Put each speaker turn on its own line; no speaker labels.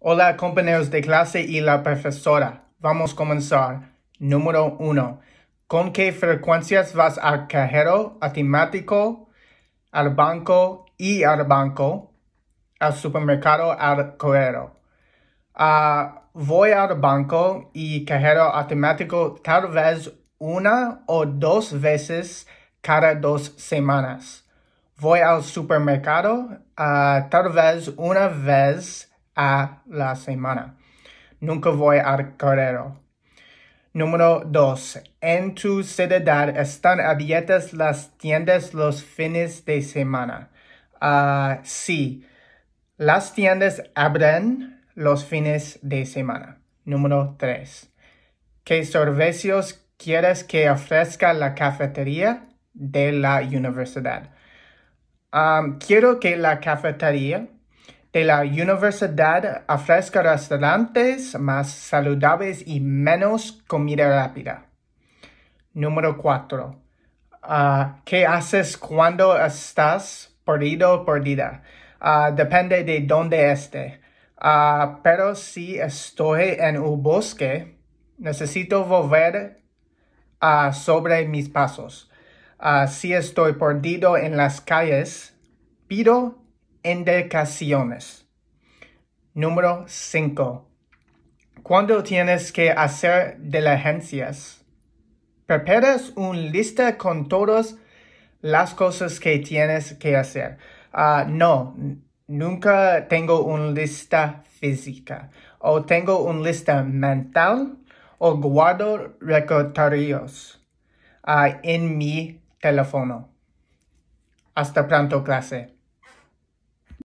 Hola compañeros de clase y la profesora. Vamos a comenzar. Número uno ¿Con qué frecuencias vas al cajero automático, al banco y al banco, al supermercado, al correo? Ah, voy al banco y cajero automático tal vez una o dos veces cada dos semanas. Voy al supermercado ah, tal vez una vez a la semana. Nunca voy al correo Número dos. En tu ciudad están abiertas las tiendas los fines de semana. Ah, sí, las tiendas abren los fines de semana. Número 3. ¿Qué servicios quieres que ofrezca la cafetería de la universidad? Ah, quiero que la cafetería la universidad ofrezca restaurantes más saludables y menos comida rápida. Número 4. Ah, ¿Qué haces cuando estás perdido o perdida? Ah, depende de dónde esté. Ah, pero si estoy en un bosque, necesito volver sobre mis pasos. si estoy perdido en las calles, pido indicaciones. Número 5. Cuando tienes que hacer diligencias, preparas una lista con todas las cosas que tienes que hacer. Ah, no, nunca tengo una lista física o tengo una lista mental o guardo recortarios ah, en mi teléfono. Hasta pronto, clase.